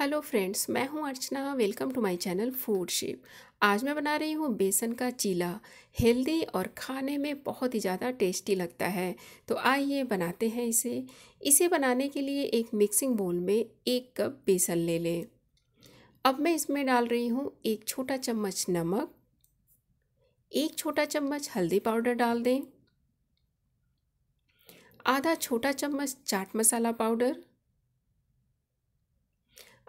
Hello friends मैं हूं Archana welcome to my channel food shape आज मैं बना रही हूं बेसन का चीला हेल्दी और खाने में बहुत ही ज़्यादा टेस्टी लगता है तो आइए बनाते हैं इसे इसे बनाने के लिए एक मिक्सिंग बोल में एक कप बेसन ले लें अब मैं इसमें डाल रही हूं एक छोटा चम्मच नमक एक छोटा चम्मच हल्दी पाउडर डाल दें आधा छोटा चम्मच चाट मसाला पाउडर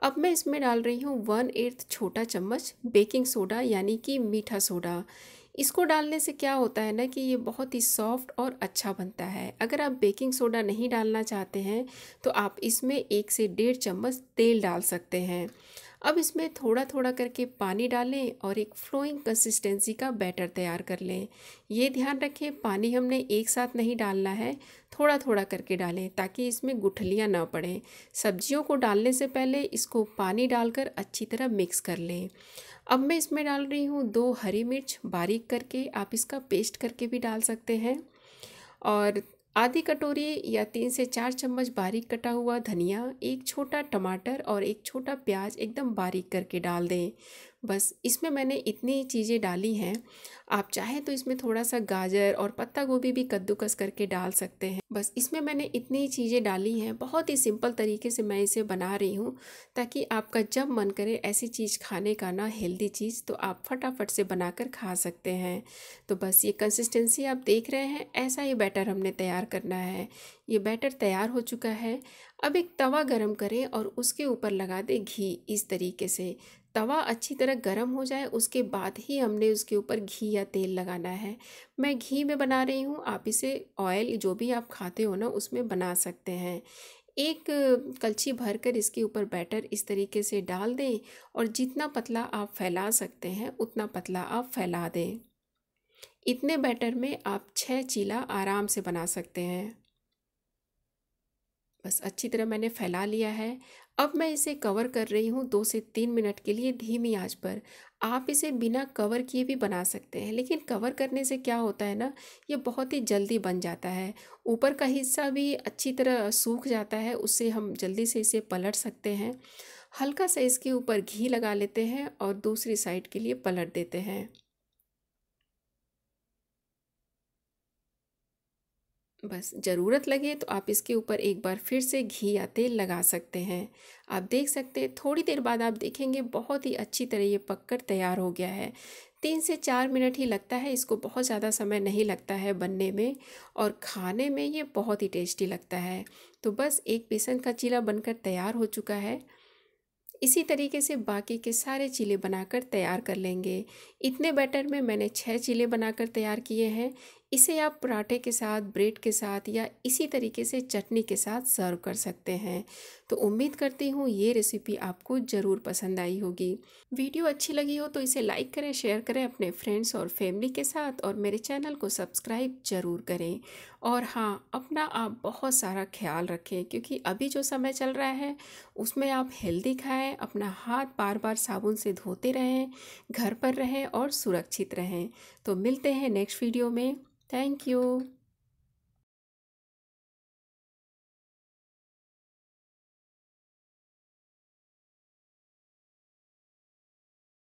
अब मैं इसमें डाल रही हूँ वन एट्थ छोटा चम्मच बेकिंग सोडा यानी कि मीठा सोडा इसको डालने से क्या होता है ना कि ये बहुत ही सॉफ्ट और अच्छा बनता है अगर आप बेकिंग सोडा नहीं डालना चाहते हैं तो आप इसमें एक से डेढ़ चम्मच तेल डाल सकते हैं अब इसमें थोड़ा थोड़ा करके पानी डालें और एक फ्लोइंग कंसिस्टेंसी का बैटर तैयार कर लें ये ध्यान रखें पानी हमने एक साथ नहीं डालना है थोड़ा थोड़ा करके डालें ताकि इसमें गुठलियाँ ना पड़ें सब्जियों को डालने से पहले इसको पानी डालकर अच्छी तरह मिक्स कर लें अब मैं इसमें डाल रही हूँ दो हरी मिर्च बारीक करके आप इसका पेस्ट करके भी डाल सकते हैं और आधी कटोरी या तीन से चार चम्मच बारीक कटा हुआ धनिया एक छोटा टमाटर और एक छोटा प्याज एकदम बारीक करके डाल दें बस इसमें मैंने इतनी चीज़ें डाली हैं आप चाहें तो इसमें थोड़ा सा गाजर और पत्ता गोभी भी कद्दूकस करके डाल सकते हैं बस इसमें मैंने इतनी चीज़ें डाली हैं बहुत ही सिंपल तरीके से मैं इसे बना रही हूँ ताकि आपका जब मन करे ऐसी चीज़ खाने का ना हेल्दी चीज़ तो आप फटाफट से बनाकर खा सकते हैं तो बस ये कंसिस्टेंसी आप देख रहे हैं ऐसा ही बैटर हमने तैयार करना है ये बैटर तैयार हो चुका है अब एक तवा गरम करें और उसके ऊपर लगा दें घी इस तरीके से तवा अच्छी तरह गर्म हो जाए उसके बाद ही हमने उसके ऊपर घी या तेल लगाना है मैं घी में बना रही हूँ आप इसे ऑयल जो भी आप खाते हो ना उसमें बना सकते हैं एक कलछी भरकर इसके ऊपर बैटर इस तरीके से डाल दें और जितना पतला आप फैला सकते हैं उतना पतला आप फैला दें इतने बैटर में आप छः चीला आराम से बना सकते हैं बस अच्छी तरह मैंने फैला लिया है अब मैं इसे कवर कर रही हूँ दो से तीन मिनट के लिए धीमी आंच पर आप इसे बिना कवर किए भी बना सकते हैं लेकिन कवर करने से क्या होता है ना ये बहुत ही जल्दी बन जाता है ऊपर का हिस्सा भी अच्छी तरह सूख जाता है उससे हम जल्दी से इसे पलट सकते हैं हल्का सा इसके ऊपर घी लगा लेते हैं और दूसरी साइड के लिए पलट देते हैं बस ज़रूरत लगे तो आप इसके ऊपर एक बार फिर से घी या तेल लगा सकते हैं आप देख सकते हैं थोड़ी देर बाद आप देखेंगे बहुत ही अच्छी तरह ये पककर तैयार हो गया है तीन से चार मिनट ही लगता है इसको बहुत ज़्यादा समय नहीं लगता है बनने में और खाने में ये बहुत ही टेस्टी लगता है तो बस एक बेसन का चीला बनकर तैयार हो चुका है इसी तरीके से बाकी के सारे चीले बनाकर तैयार कर लेंगे इतने बैटर में मैंने छः चीले बनाकर तैयार किए हैं इसे आप पराठे के साथ ब्रेड के साथ या इसी तरीके से चटनी के साथ सर्व कर सकते हैं तो उम्मीद करती हूँ ये रेसिपी आपको ज़रूर पसंद आई होगी वीडियो अच्छी लगी हो तो इसे लाइक करें शेयर करें अपने फ्रेंड्स और फैमिली के साथ और मेरे चैनल को सब्सक्राइब ज़रूर करें और हाँ अपना आप बहुत सारा ख्याल रखें क्योंकि अभी जो समय चल रहा है उसमें आप हेल्दी खाएँ अपना हाथ बार बार साबुन से धोते रहें घर पर रहें और सुरक्षित रहें तो मिलते हैं नेक्स्ट वीडियो में Thank you.